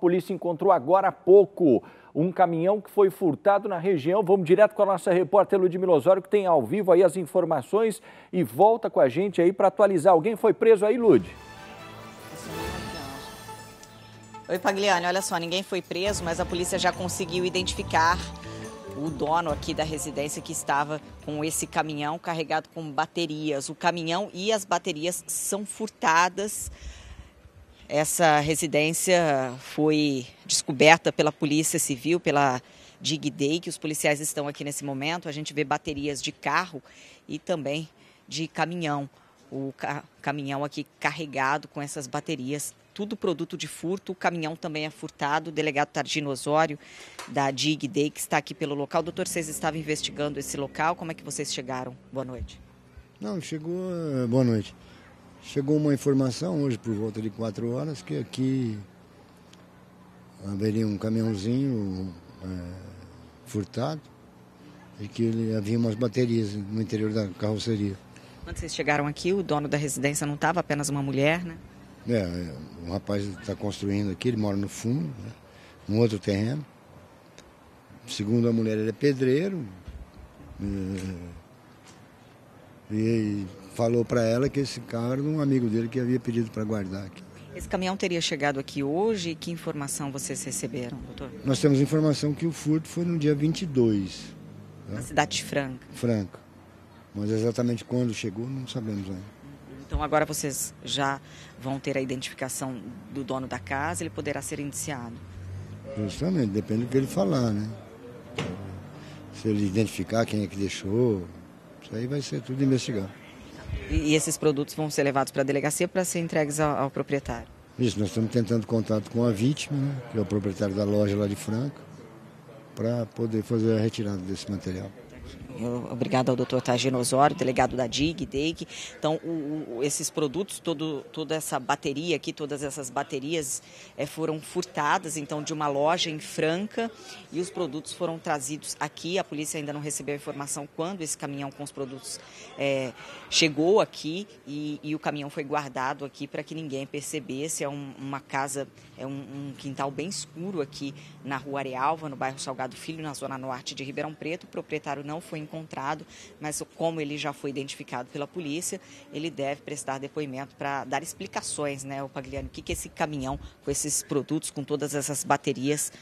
polícia encontrou agora há pouco um caminhão que foi furtado na região. Vamos direto com a nossa repórter Ludmila Osório, que tem ao vivo aí as informações e volta com a gente aí para atualizar. Alguém foi preso aí, Lud? Oi, Pagliani. Olha só, ninguém foi preso, mas a polícia já conseguiu identificar o dono aqui da residência que estava com esse caminhão carregado com baterias. O caminhão e as baterias são furtadas essa residência foi descoberta pela Polícia Civil, pela Dig Day, que os policiais estão aqui nesse momento. A gente vê baterias de carro e também de caminhão. O ca caminhão aqui carregado com essas baterias, tudo produto de furto. O caminhão também é furtado. O delegado Tardino Osório, da Dig Day, que está aqui pelo local. Doutor, vocês estavam investigando esse local. Como é que vocês chegaram? Boa noite. Não, chegou. Eh, boa noite. Chegou uma informação hoje por volta de 4 horas que aqui haveria um caminhãozinho é, furtado e que ele, havia umas baterias no interior da carroceria. Quando vocês chegaram aqui, o dono da residência não estava apenas uma mulher, né? É, o é, rapaz está construindo aqui, ele mora no fundo, né, num outro terreno. Segundo a mulher, ele é pedreiro. É, e falou para ela que esse carro era um amigo dele que havia pedido para guardar aqui. Esse caminhão teria chegado aqui hoje? Que informação vocês receberam, doutor? Nós temos informação que o furto foi no dia 22. Tá? Né? Na cidade de Franca. Franca. Mas exatamente quando chegou, não sabemos ainda. Então agora vocês já vão ter a identificação do dono da casa, ele poderá ser indiciado. Justamente, depende do que ele falar, né? Se ele identificar quem é que deixou, isso aí vai ser tudo investigado. E esses produtos vão ser levados para a delegacia para serem entregues ao, ao, proprietário? Isso, nós estamos tentando contato com a vítima, né, que é o proprietário da loja lá de Franca, para poder fazer a retirada desse material obrigado ao doutor Tagino Osório, delegado da DIG, DEIG. Então, o, o, esses produtos, todo, toda essa bateria aqui, todas essas baterias é, foram furtadas, então, de uma loja em Franca e os produtos foram trazidos aqui. A polícia ainda não recebeu a informação quando esse caminhão com os produtos é, chegou aqui e, e, o caminhão foi guardado aqui para que ninguém percebesse. É um, uma casa, é um, um quintal bem escuro aqui na rua Arealva, no bairro Salgado Filho, na zona norte de Ribeirão Preto. O proprietário não foi encontrado, mas como ele já foi identificado pela polícia, ele deve prestar depoimento para dar explicações, né, o Pagliani, o que, que esse caminhão com esses produtos, com todas essas baterias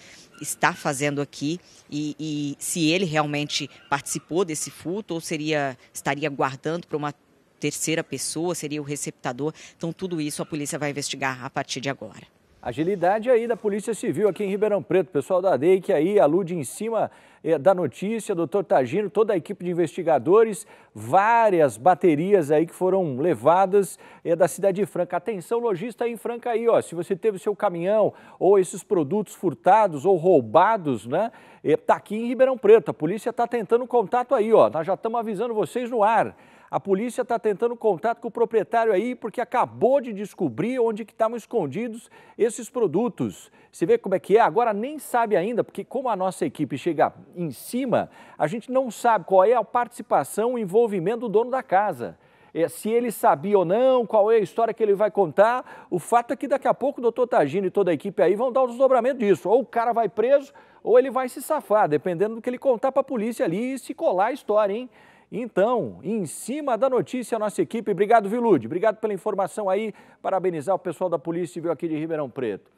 está fazendo aqui e, e se ele realmente participou desse furto ou seria estaria guardando para uma terceira pessoa, seria o receptador. Então, tudo isso a polícia vai investigar a partir de agora. Agilidade aí da Polícia Civil aqui em Ribeirão Preto, pessoal da DEI que aí alude em cima eh, da notícia, doutor Tagino, toda a equipe de investigadores, várias baterias aí que foram levadas é, da cidade de Franca. Atenção, lojista em Franca aí, ó, se você teve o seu caminhão ou esses produtos furtados ou roubados, né, é, tá aqui em Ribeirão Preto, a polícia tá tentando contato aí, ó, nós já estamos avisando vocês no ar. A polícia está tentando contato com o proprietário aí, porque acabou de descobrir onde que estavam escondidos esses produtos. Você vê como é que é? Agora nem sabe ainda, porque como a nossa equipe chega em cima, a gente não sabe qual é a participação, o envolvimento do dono da casa. É, se ele sabia ou não, qual é a história que ele vai contar. O fato é que daqui a pouco o doutor Tagino e toda a equipe aí vão dar o desdobramento disso. Ou o cara vai preso, ou ele vai se safar, dependendo do que ele contar para a polícia ali e se colar a história, hein? Então, em cima da notícia, nossa equipe, obrigado Vilude, obrigado pela informação aí, parabenizar o pessoal da Polícia Civil aqui de Ribeirão Preto.